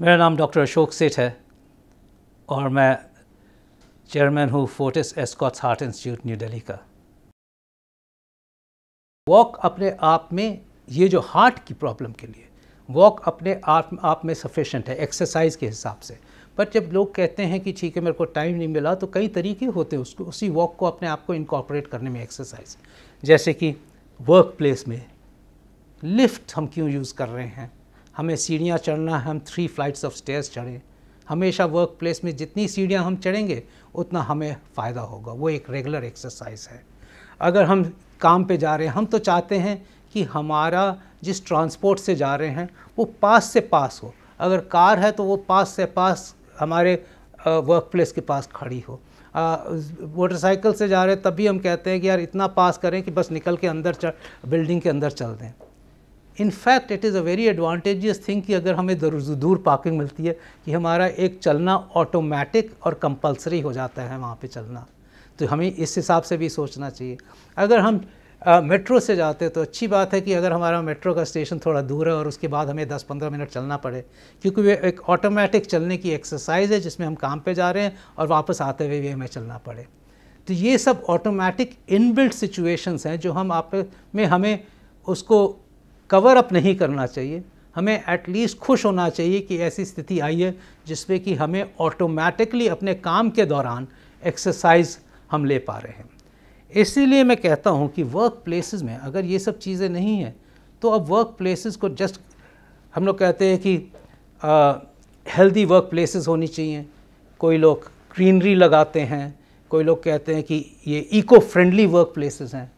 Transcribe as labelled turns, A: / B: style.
A: मेरा नाम डॉक्टर अशोक सेठ है और मैं चेयरमैन हूँ Fortis Escorts heart institute New Delhi का वॉक
B: अपने आप में ये जो हार्ट की प्रॉब्लम के लिए वॉक अपने आप आप में सफिशेंट है एक्सरसाइज के हिसाब से पर जब लोग कहते हैं कि ठीक है मेरे को टाइम नहीं मिला तो कई तरीके होते हैं उसको उसी वॉक को अपने आप को इनकॉर्पोरेट करने में एक्सरसाइज जैसे कि वर्क प्लेस में लिफ्ट हम क्यों यूज़ कर रहे हैं हमें सीढ़ियाँ चढ़ना है हम थ्री फ्लाइट्स ऑफ स्टेयर्स चढ़ें हमेशा वर्क प्लेस में जितनी सीढ़ियाँ हम चढ़ेंगे उतना हमें फ़ायदा होगा वो एक रेगुलर एक्सरसाइज है अगर हम काम पे जा रहे हैं हम तो चाहते हैं कि हमारा जिस ट्रांसपोर्ट से जा रहे हैं वो पास से पास हो अगर कार है तो वो पास से पास हमारे वर्क प्लेस के पास खड़ी हो मोटरसाइकिल से जा रहे हैं तब भी हम कहते हैं कि यार इतना पास करें कि बस निकल के अंदर बिल्डिंग के अंदर चल दें in fact it is a very advantageous thing कि अगर हमें दूर पार्किंग मिलती है कि हमारा एक चलना ऑटोमेटिक और कंपलसरी हो जाता है वहाँ पे चलना तो हमें इस हिसाब से भी सोचना चाहिए अगर हम आ, मेट्रो से जाते तो अच्छी बात है कि अगर हमारा मेट्रो का स्टेशन थोड़ा दूर है और उसके बाद हमें 10-15 मिनट चलना पड़े क्योंकि वे एक ऑटोमेटिक चलने की एक्सरसाइज है जिसमें हम काम पे जा रहे हैं और वापस आते हुए भी हमें चलना पड़े तो ये सब ऑटोमेटिक इनबिल्ट सिचुएशंस हैं जो हम आप में हमें उसको कवर अप नहीं करना चाहिए हमें एटलीस्ट खुश होना चाहिए कि ऐसी स्थिति आई है जिसमें कि हमें ऑटोमेटिकली अपने काम के दौरान एक्सरसाइज हम ले पा रहे हैं इसीलिए मैं कहता हूँ कि वर्क प्लेसेस में अगर ये सब चीज़ें नहीं हैं तो अब वर्क प्लेसेस को जस्ट हम लोग कहते हैं कि हेल्दी वर्क प्लेसेस होनी चाहिए कोई लोग ग्रीनरी लगाते हैं कोई लोग कहते हैं कि ये इको फ्रेंडली वर्क प्लेसेस हैं